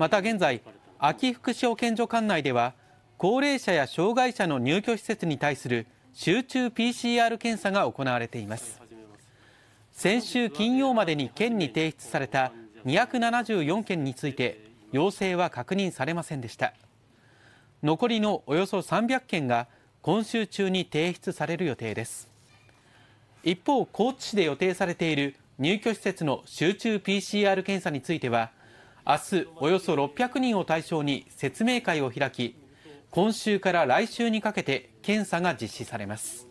また現在秋福祉保健所管内では高齢者や障害者の入居施設に対する集中 PCR 検査が行われています先週金曜までに県に提出された274件について陽性は確認されませんでした残りのおよそ300件が今週中に提出される予定です一方高知市で予定されている入居施設の集中 PCR 検査については明日およそ600人を対象に説明会を開き今週から来週にかけて検査が実施されます